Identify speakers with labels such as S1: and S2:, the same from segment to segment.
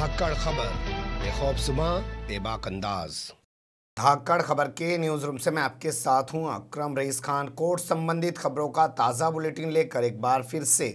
S1: धाकड़ खबर बेखौबसुमा बेबाक अंदाज धाकड़ खबर के न्यूज रूम से मैं आपके साथ हूं अकरम रईस खान कोर्ट संबंधित खबरों का ताज़ा बुलेटिन लेकर एक बार फिर से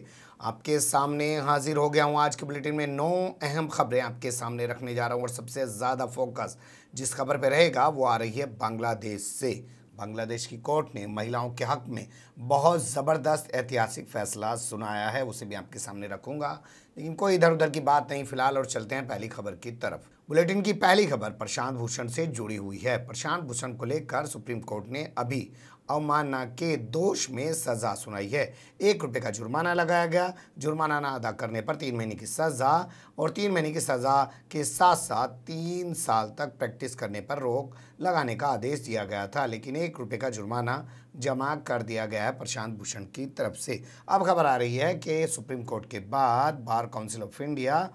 S1: आपके सामने हाजिर हो गया हूं आज के बुलेटिन में नौ अहम खबरें आपके सामने रखने जा रहा हूं और सबसे ज़्यादा फोकस जिस खबर पर रहेगा वो आ रही है बांग्लादेश से बांग्लादेश की कोर्ट ने महिलाओं के हक में बहुत ज़बरदस्त ऐतिहासिक फैसला सुनाया है उसे भी आपके सामने रखूंगा लेकिन कोई इधर उधर की बात नहीं फिलहाल और चलते हैं पहली खबर की तरफ बुलेटिन की पहली खबर प्रशांत भूषण से जुड़ी हुई है प्रशांत भूषण को लेकर सुप्रीम कोर्ट ने अभी अवमानना के दोष में सज़ा सुनाई है एक रुपये का जुर्माना लगाया गया जुर्माना ना अदा करने पर तीन महीने की सज़ा और तीन महीने की सज़ा के साथ साथ तीन साल तक प्रैक्टिस करने पर रोक लगाने का आदेश दिया गया था लेकिन एक रुपये का जुर्माना जमा कर दिया गया है प्रशांत भूषण की तरफ से अब खबर आ रही है कि सुप्रीम कोर्ट के बाद बार काउंसिल ऑफ इंडिया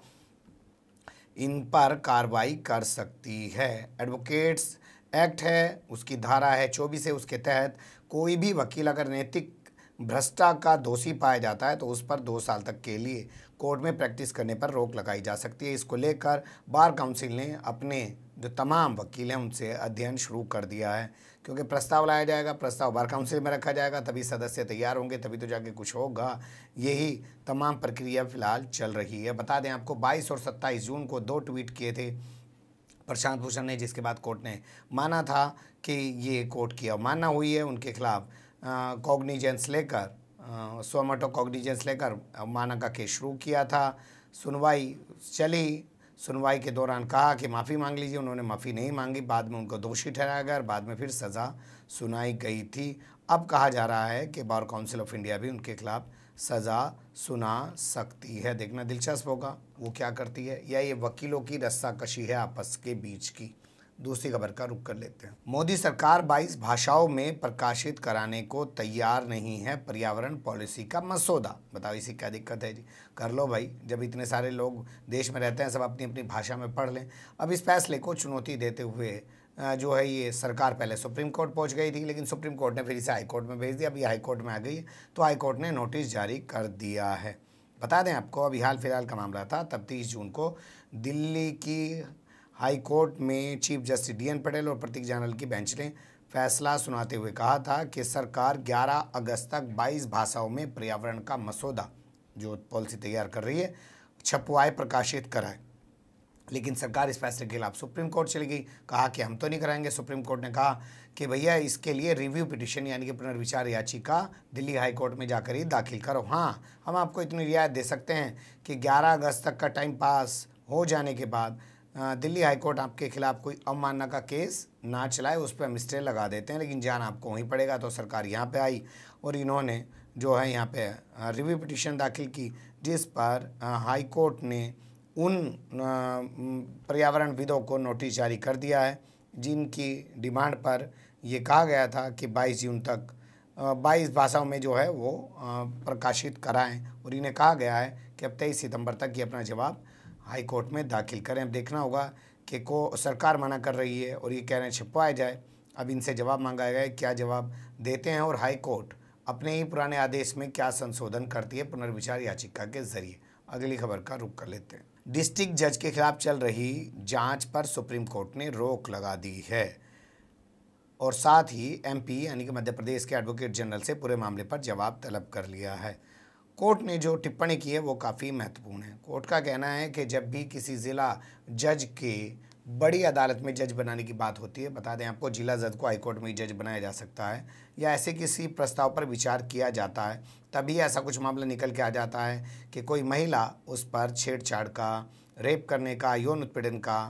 S1: इन पर कार्रवाई कर सकती है एडवोकेट्स एक्ट है उसकी धारा है चौबीस है उसके तहत कोई भी वकील अगर नैतिक भ्रष्टा का दोषी पाया जाता है तो उस पर दो साल तक के लिए कोर्ट में प्रैक्टिस करने पर रोक लगाई जा सकती है इसको लेकर बार काउंसिल ने अपने जो तमाम वकील हैं उनसे अध्ययन शुरू कर दिया है क्योंकि प्रस्ताव लाया जाएगा प्रस्ताव बार काउंसिल में रखा जाएगा तभी सदस्य तैयार होंगे तभी तो जाके कुछ होगा यही तमाम प्रक्रिया फिलहाल चल रही है बता दें आपको 22 और 27 जून को दो ट्वीट किए थे प्रशांत भूषण ने जिसके बाद कोर्ट ने माना था कि ये कोर्ट की अवमानना हुई है उनके खिलाफ कॉग्निजेंस लेकर सोमेटो कॉग्निजेंस लेकर अवमानना का केस शुरू किया था सुनवाई चली सुनवाई के दौरान कहा कि माफ़ी मांग लीजिए उन्होंने माफ़ी नहीं मांगी बाद में उनको दोषी ठहराया गया और बाद में फिर सज़ा सुनाई गई थी अब कहा जा रहा है कि बार काउंसिल ऑफ इंडिया भी उनके खिलाफ़ सज़ा सुना सकती है देखना दिलचस्प होगा वो क्या करती है या ये वकीलों की रस्साकशी है आपस के बीच की दूसरी खबर का रुख कर लेते हैं मोदी सरकार 22 भाषाओं में प्रकाशित कराने को तैयार नहीं है पर्यावरण पॉलिसी का मसौदा बताओ इसी क्या दिक्कत है जी कर लो भाई जब इतने सारे लोग देश में रहते हैं सब अपनी अपनी भाषा में पढ़ लें अब इस फैसले को चुनौती देते हुए जो है ये सरकार पहले सुप्रीम कोर्ट पहुंच गई थी लेकिन सुप्रीम कोर्ट ने फिर इसे हाई कोर्ट में भेज दिया अभी हाई कोर्ट में आ गई तो हाई कोर्ट ने नोटिस जारी कर दिया है बता दें आपको अभी हाल फिलहाल का मामला था तब तीस जून को दिल्ली की हाई कोर्ट में Chief Justice D N Patel और प्रतीक जनरल की बेंच ने फैसला सुनाते हुए कहा था कि सरकार ग्यारह अगस्त तक बाईस भाषाओं में पर्यावरण का मसौदा जो पॉलिसी तैयार कर रही है छपवाए प्रकाशित कराए लेकिन सरकार इस फैसले के खिलाफ सुप्रीम कोर्ट चली गई कहा कि हम तो नहीं कराएंगे सुप्रीम कोर्ट ने कहा कि भैया इसके लिए रिव्यू पिटिशन यानी कि पुनर्विचार याचिका दिल्ली हाई कोर्ट में जाकर ही दाखिल करो हाँ हम आपको इतनी रियायत दे सकते हैं कि ग्यारह अगस्त तक का टाइम पास हो जाने के बाद दिल्ली हाईकोर्ट आपके खिलाफ कोई अवमानना का केस ना चलाए उस पर हम स्टे लगा देते हैं लेकिन जान आपको वहीं पड़ेगा तो सरकार यहाँ पर आई और इन्होंने जो है यहाँ पर रिव्यू पिटिशन दाखिल की जिस पर हाई कोर्ट ने उन पर्यावरणविदों को नोटिस जारी कर दिया है जिनकी डिमांड पर ये कहा गया था कि 22 जून तक 22 भाषाओं में जो है वो प्रकाशित कराएं और इन्हें कहा गया है कि अब तेईस सितंबर तक ये अपना जवाब हाई कोर्ट में दाखिल करें अब देखना होगा कि को सरकार मना कर रही है और ये कह रहे हैं छिपवाया जाए अब इनसे जवाब मांगा गया है क्या जवाब देते हैं और हाई कोर्ट अपने ही पुराने आदेश में क्या संशोधन करती है पुनर्विचार याचिका के जरिए अगली खबर का रुख कर लेते हैं डिस्ट्रिक्ट जज के खिलाफ चल रही जांच पर सुप्रीम कोर्ट ने रोक लगा दी है और साथ ही एमपी यानी कि मध्य प्रदेश के एडवोकेट जनरल से पूरे मामले पर जवाब तलब कर लिया है कोर्ट ने जो टिप्पणी की है वो काफ़ी महत्वपूर्ण है कोर्ट का कहना है कि जब भी किसी ज़िला जज के बड़ी अदालत में जज बनाने की बात होती है बता दें आपको जिला जज को हाईकोर्ट में जज बनाया जा सकता है या ऐसे किसी प्रस्ताव पर विचार किया जाता है तभी ऐसा कुछ मामला निकल के आ जाता है कि कोई महिला उस पर छेड़छाड़ का रेप करने का यौन उत्पीड़न का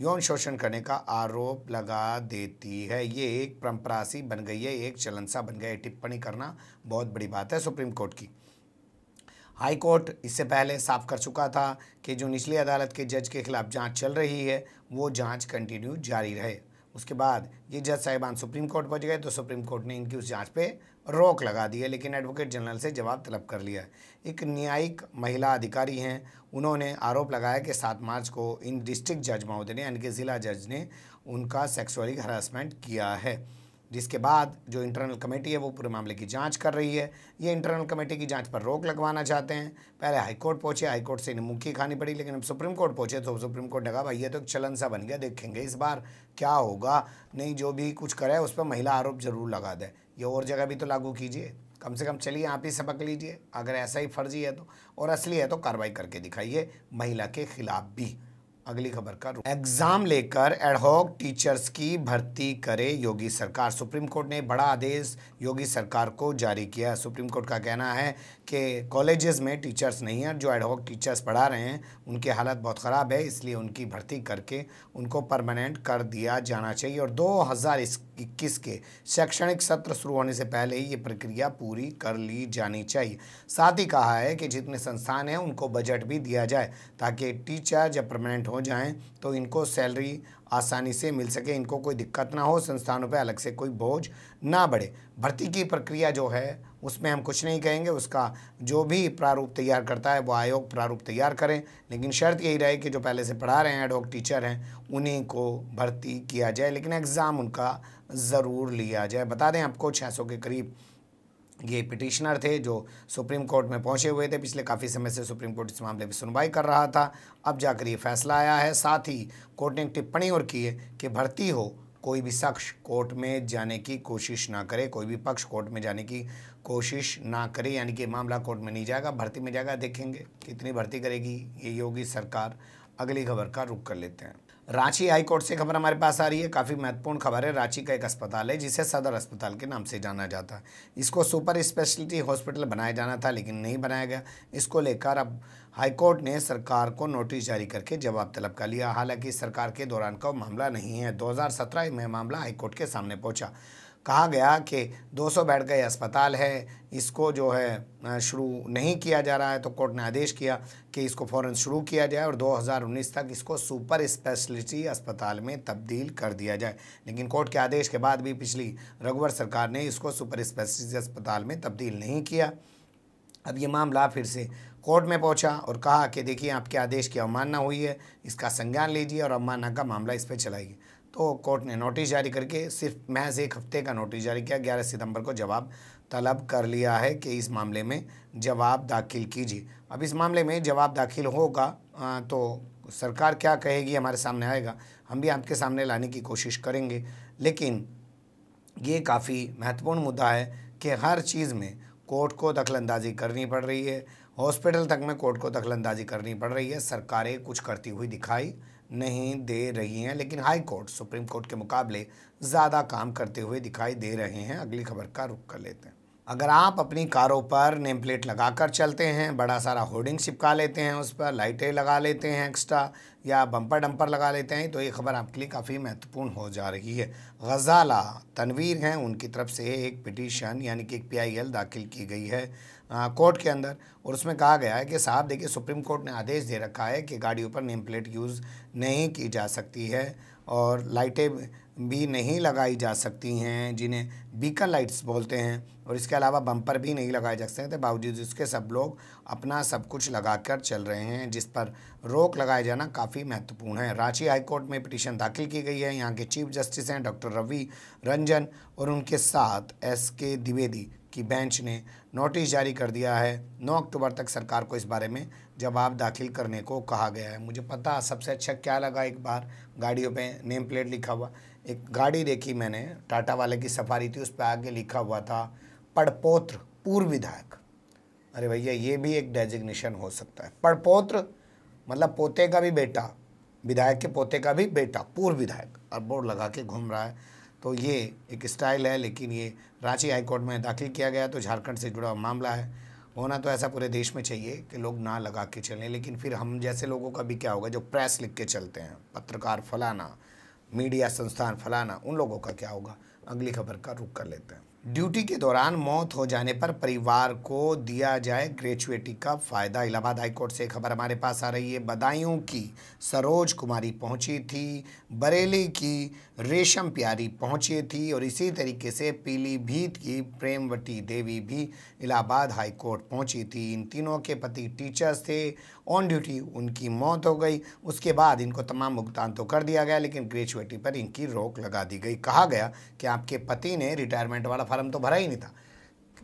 S1: यौन शोषण करने का आरोप लगा देती है ये एक परंपरा सी बन गई है एक चलन सा बन गया है टिप्पणी करना बहुत बड़ी बात है सुप्रीम कोर्ट की हाई कोर्ट इससे पहले साफ कर चुका था कि जो निचली अदालत के जज के खिलाफ जांच चल रही है वो जांच कंटिन्यू जारी रहे उसके बाद ये जज साहिबान सुप्रीम कोर्ट पहुंच गए तो सुप्रीम कोर्ट ने इनकी उस जांच पे रोक लगा दी है लेकिन एडवोकेट जनरल से जवाब तलब कर लिया एक न्यायिक महिला अधिकारी हैं उन्होंने आरोप लगाया कि सात मार्च को इन डिस्ट्रिक्ट जज महोदय ने यानी कि ज़िला जज ने उनका सेक्सुअली हरासमेंट किया है जिसके बाद जो इंटरनल कमेटी है वो पूरे मामले की जांच कर रही है ये इंटरनल कमेटी की जांच पर रोक लगवाना चाहते हैं पहले हाईकोर्ट पहुंचे हाईकोर्ट से इन्हें मुक्की खानी पड़ी लेकिन अब सुप्रीम कोर्ट पहुंचे तो सुप्रीम कोर्ट ने कहा भाई ये तो एक चलन सा बन गया देखेंगे इस बार क्या होगा नहीं जो भी कुछ करे उस पर महिला आरोप जरूर लगा दें ये और जगह भी तो लागू कीजिए कम से कम चलिए आप ही सबक लीजिए अगर ऐसा ही फर्जी है तो और असली है तो कार्रवाई करके दिखाइए महिला के खिलाफ भी अगली खबर का एग्जाम लेकर एडहॉक टीचर्स की भर्ती करे योगी सरकार सुप्रीम कोर्ट ने बड़ा आदेश योगी सरकार को जारी किया सुप्रीम कोर्ट का कहना है कि कॉलेजेस में टीचर्स नहीं हैं जो एडहॉक टीचर्स पढ़ा रहे हैं उनकी हालत बहुत ख़राब है इसलिए उनकी भर्ती करके उनको परमानेंट कर दिया जाना चाहिए और दो हज़ार 2021 के शैक्षणिक सत्र शुरू होने से पहले ही ये प्रक्रिया पूरी कर ली जानी चाहिए साथ ही कहा है कि जितने संस्थान हैं उनको बजट भी दिया जाए ताकि टीचर जब परमानेंट हो जाएं तो इनको सैलरी आसानी से मिल सके इनको कोई दिक्कत ना हो संस्थानों पे अलग से कोई बोझ ना बढ़े भर्ती की प्रक्रिया जो है उसमें हम कुछ नहीं कहेंगे उसका जो भी प्रारूप तैयार करता है वो आयोग प्रारूप तैयार करें लेकिन शर्त यही रहे कि जो पहले से पढ़ा रहे हैं एडोक टीचर हैं उन्हीं को भर्ती किया जाए लेकिन एग्ज़ाम उनका ज़रूर लिया जाए बता दें आपको छः के करीब ये पिटिशनर थे जो सुप्रीम कोर्ट में पहुंचे हुए थे पिछले काफ़ी समय से सुप्रीम कोर्ट इस मामले पर सुनवाई कर रहा था अब जाकर ये फैसला आया है साथ ही कोर्ट ने एक टिप्पणी और की है कि भर्ती हो कोई भी शख्स कोर्ट में जाने की कोशिश ना करे कोई भी पक्ष कोर्ट में जाने की कोशिश ना करे यानी कि मामला कोर्ट में नहीं जाएगा भर्ती में जाएगा देखेंगे कितनी भर्ती करेगी ये योगी सरकार अगली खबर का रुख कर लेते हैं रांची हाईकोर्ट से खबर हमारे पास आ रही है काफ़ी महत्वपूर्ण खबर है रांची का एक अस्पताल है जिसे सदर अस्पताल के नाम से जाना जाता है इसको सुपर स्पेशलिटी हॉस्पिटल बनाया जाना था लेकिन नहीं बनाया गया इसको लेकर अब हाईकोर्ट ने सरकार को नोटिस जारी करके जवाब तलब कर लिया हालांकि सरकार के दौरान का मामला नहीं है दो में मामला हाईकोर्ट के सामने पहुँचा कहा गया कि 200 बेड का ये अस्पताल है इसको जो है शुरू नहीं किया जा रहा है तो कोर्ट ने आदेश किया कि इसको फ़ौर शुरू किया जाए और 2019 तक इसको सुपर स्पेशलिटी अस्पताल में तब्दील कर दिया जाए लेकिन कोर्ट के आदेश के बाद भी पिछली रघुवर सरकार ने इसको सुपर स्पेशलिटी अस्पताल में तब्दील नहीं किया अब ये मामला फिर से कोर्ट में पहुंचा और कहा कि देखिए आपके आदेश की अवमानना हुई है इसका संज्ञान लीजिए और अवमानना का मामला इस पर चलाइए तो कोर्ट ने नोटिस जारी करके सिर्फ महज एक हफ्ते का नोटिस जारी किया ग्यारह सितंबर को जवाब तलब कर लिया है कि इस मामले में जवाब दाखिल कीजिए अब इस मामले में जवाब दाखिल होगा तो सरकार क्या कहेगी हमारे सामने आएगा हम भी आपके सामने लाने की कोशिश करेंगे लेकिन ये काफ़ी महत्वपूर्ण मुद्दा है कि हर चीज़ में कोर्ट को दखलंदाजी करनी पड़ रही है हॉस्पिटल तक में कोर्ट को दखलंदाजी करनी पड़ रही है सरकारें कुछ करती हुई दिखाई नहीं दे रही हैं लेकिन हाई कोर्ट सुप्रीम कोर्ट के मुकाबले ज़्यादा काम करते हुए दिखाई दे रहे हैं अगली खबर का रुख कर लेते हैं अगर आप अपनी कारों पर नेम प्लेट लगाकर चलते हैं बड़ा सारा होर्डिंग चिपका लेते हैं उस पर लाइटें लगा लेते हैं एक्स्ट्रा या बम्पर डंपर लगा लेते हैं तो ये खबर आपके लिए काफ़ी महत्वपूर्ण हो जा रही है गजाला तनवीर हैं उनकी तरफ से एक पिटीशन यानी कि एक पीआईएल दाखिल की गई है कोर्ट के अंदर और उसमें कहा गया है कि साहब देखिए सुप्रीम कोर्ट ने आदेश दे रखा है कि गाड़ियों पर नेम प्लेट यूज़ नहीं की जा सकती है और लाइटें भी नहीं लगाई जा सकती हैं जिन्हें बीकन लाइट्स बोलते हैं और इसके अलावा बम्पर भी नहीं लगाए जा सकते तो बावजूद इसके सब लोग अपना सब कुछ लगाकर चल रहे हैं जिस पर रोक लगाया जाना काफ़ी महत्वपूर्ण है रांची हाईकोर्ट में पिटीशन दाखिल की गई है यहाँ के चीफ जस्टिस हैं डॉक्टर रवि रंजन और उनके साथ एस के द्विवेदी की बेंच ने नोटिस जारी कर दिया है 9 अक्टूबर तक सरकार को इस बारे में जवाब दाखिल करने को कहा गया है मुझे पता सबसे अच्छा क्या लगा एक बार गाड़ियों पे नेम प्लेट लिखा हुआ एक गाड़ी देखी मैंने टाटा वाले की सफारी थी उस पर आगे लिखा हुआ था पड़पोत्र पूर्व विधायक अरे भैया ये भी एक डेजिग्नेशन हो सकता है पड़पोत्र मतलब पोते का भी बेटा विधायक के पोते का भी बेटा पूर्व विधायक और बोर्ड लगा के घूम रहा है तो ये एक स्टाइल है लेकिन ये रांची हाईकोर्ट में दाखिल किया गया तो झारखंड से जुड़ा मामला है होना तो ऐसा पूरे देश में चाहिए कि लोग ना लगा के चलें लेकिन फिर हम जैसे लोगों का भी क्या होगा जो प्रेस लिख के चलते हैं पत्रकार फलाना मीडिया संस्थान फलाना उन लोगों का क्या होगा अगली खबर का रुख कर लेते हैं ड्यूटी के दौरान मौत हो जाने पर परिवार को दिया जाए ग्रेचुएटी का फ़ायदा इलाहाबाद हाईकोर्ट से खबर हमारे पास आ रही है बदायूं की सरोज कुमारी पहुंची थी बरेली की रेशम प्यारी पहुंची थी और इसी तरीके से पीलीभीत की प्रेमवती देवी भी इलाहाबाद हाईकोर्ट पहुंची थी इन तीनों के पति टीचर्स थे ऑन ड्यूटी उनकी मौत हो गई उसके बाद इनको तमाम भुगतान तो कर दिया गया लेकिन ग्रेचुएटी पर इनकी रोक लगा दी गई कहा गया कि आपके पति ने रिटायरमेंट वाला फार्म तो भरा ही नहीं था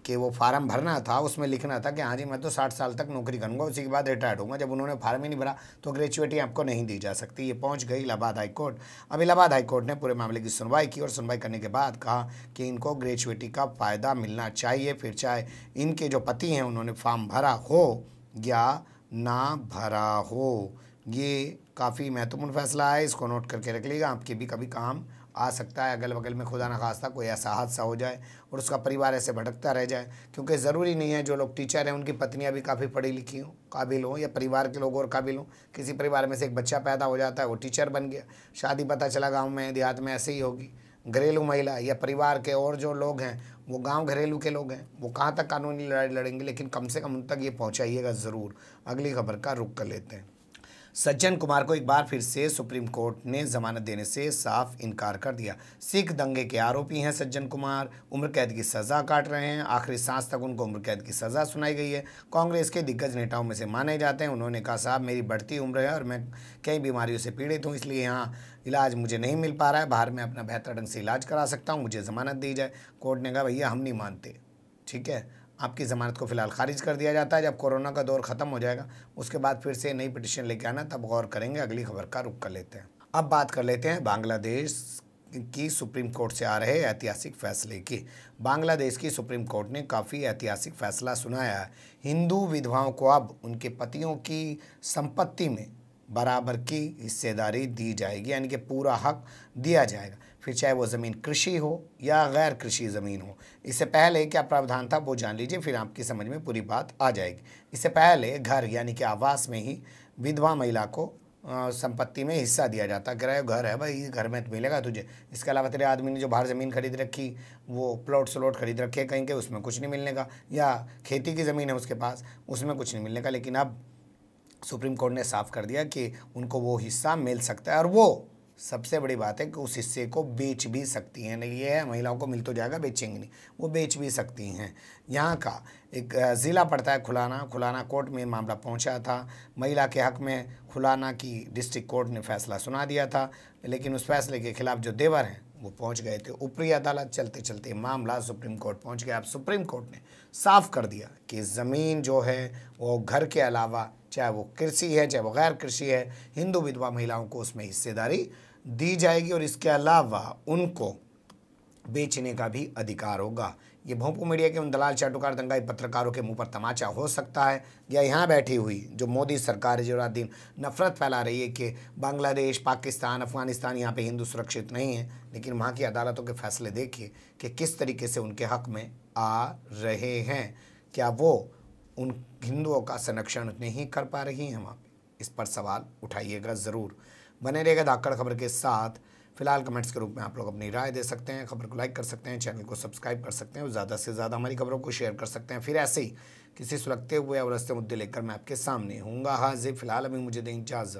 S1: कि वो फार्म भरना था उसमें लिखना था कि हाँ जी मैं तो साठ साल तक नौकरी करूँगा उसी के बाद रिटायर्ड होऊंगा जब उन्होंने फार्म ही नहीं भरा तो ग्रेचुएटी आपको नहीं दी जा सकती ये पहुँच गई इलाहाबाद हाईकोर्ट अब इलाहाबाद हाईकोर्ट ने पूरे मामले की सुनवाई की और सुनवाई करने के बाद कहा कि इनको ग्रेचुएटी का फ़ायदा मिलना चाहिए फिर चाहे इनके जो पति हैं उन्होंने फार्म भरा हो या ना भरा हो ये काफ़ी महत्वपूर्ण फैसला है इसको नोट करके रख लीजिएगा आपके भी कभी काम आ सकता है अगल बगल में खुदा न खास्ता कोई ऐसा हादसा हो जाए और उसका परिवार ऐसे भटकता रह जाए क्योंकि ज़रूरी नहीं है जो लोग टीचर हैं उनकी पत्नियाँ भी काफ़ी पढ़ी लिखी हों काबिल हों या परिवार के लोग और काबिल हों किसी परिवार में से एक बच्चा पैदा हो जाता है वो टीचर बन गया शादी पता चला गाँव में देहात में ऐसे ही होगी घरेलू महिला या परिवार के और जो लोग हैं वो गांव घरेलू के लोग हैं वो कहाँ तक कानूनी लड़ाई लड़ेंगे लेकिन कम से कम उन तक ये पहुँचाइएगा ज़रूर अगली खबर का रुख कर लेते हैं सज्जन कुमार को एक बार फिर से सुप्रीम कोर्ट ने जमानत देने से साफ इनकार कर दिया सिख दंगे के आरोपी हैं सज्जन कुमार उम्र कैद की सज़ा काट रहे हैं आखिरी सांस तक उनको उम्र कैद की सज़ा सुनाई गई है कांग्रेस के दिग्गज नेताओं में से माने जाते हैं उन्होंने कहा साहब मेरी बढ़ती उम्र है और मैं कई बीमारियों से पीड़ित हूँ इसलिए यहाँ इलाज मुझे नहीं मिल पा रहा है बाहर में अपना बेहतर ढंग से इलाज करा सकता हूँ मुझे ज़मानत दी जाए कोर्ट ने कहा भैया हम नहीं मानते ठीक है आपकी ज़मानत को फ़िलहाल खारिज कर दिया जाता है जब कोरोना का दौर ख़त्म हो जाएगा उसके बाद फिर से नई पिटिशन लेके आना तब गौर करेंगे अगली खबर का रुख कर लेते हैं अब बात कर लेते हैं बांग्लादेश की सुप्रीम कोर्ट से आ रहे ऐतिहासिक फैसले की बांग्लादेश की सुप्रीम कोर्ट ने काफ़ी ऐतिहासिक फैसला सुनाया है हिंदू विधवाओं को अब उनके पतियों की संपत्ति में बराबर की हिस्सेदारी दी जाएगी यानी कि पूरा हक दिया जाएगा फिर चाहे वो ज़मीन कृषि हो या गैर कृषि ज़मीन हो इससे पहले क्या प्रावधान था वो जान लीजिए फिर आपकी समझ में पूरी बात आ जाएगी इससे पहले घर यानी कि आवास में ही विधवा महिला को संपत्ति में हिस्सा दिया जाता किराया घर है भाई घर में तो मिलेगा तुझे इसके अलावा तेरे आदमी ने जो बाहर ज़मीन खरीद रखी वो प्लॉट स्लॉट खरीद रखे कहीं के उसमें कुछ नहीं मिलने का या खेती की ज़मीन है उसके पास उसमें कुछ नहीं मिलने का लेकिन अब सुप्रीम कोर्ट ने साफ कर दिया कि उनको वो हिस्सा मिल सकता है और वो सबसे बड़ी बात है कि उस हिस्से को बेच भी सकती हैं नहीं ये है महिलाओं को मिल तो जाएगा बेचेंगी नहीं वो बेच भी सकती हैं यहाँ का एक ज़िला पड़ता है खुलाना खुलाना कोर्ट में मामला पहुँचा था महिला के हक़ में खुलाना की डिस्ट्रिक्ट कोर्ट ने फैसला सुना दिया था लेकिन उस फैसले के खिलाफ जो देवर हैं वो पहुँच गए थे ऊपरी अदालत चलते चलते मामला सुप्रीम कोर्ट पहुँच गया अब सुप्रीम कोर्ट ने साफ कर दिया कि ज़मीन जो है वो घर के अलावा चाहे वो कृषि है चाहे वो गैर कृषि है हिंदू विधवा महिलाओं को उसमें हिस्सेदारी दी जाएगी और इसके अलावा उनको बेचने का भी अधिकार होगा ये भोपो मीडिया के उन दलाल चाटुकार दंगाई पत्रकारों के मुंह पर तमाचा हो सकता है या यहाँ बैठी हुई जो मोदी सरकार जो रात दिन नफरत फैला रही है कि बांग्लादेश पाकिस्तान अफगानिस्तान यहाँ पे हिंदू सुरक्षित नहीं है लेकिन वहाँ की अदालतों के फैसले देखिए कि किस तरीके से उनके हक में आ रहे हैं क्या वो उन हिंदुओं का संरक्षण नहीं कर पा रही हैं वहाँ पर इस पर सवाल उठाइएगा ज़रूर बने रहेगा धाकड़ तो खबर के साथ फिलहाल कमेंट्स के रूप में आप लोग अपनी राय दे सकते हैं खबर को लाइक कर सकते हैं चैनल को सब्सक्राइब कर सकते हैं और ज़्यादा से ज़्यादा हमारी खबरों को शेयर कर सकते हैं फिर ऐसे ही किसी सुलगते हुए और रस्ते मुद्दे लेकर मैं आपके सामने हूँगा हाजिर फिलहाल अभी मुझे दें इजाज़त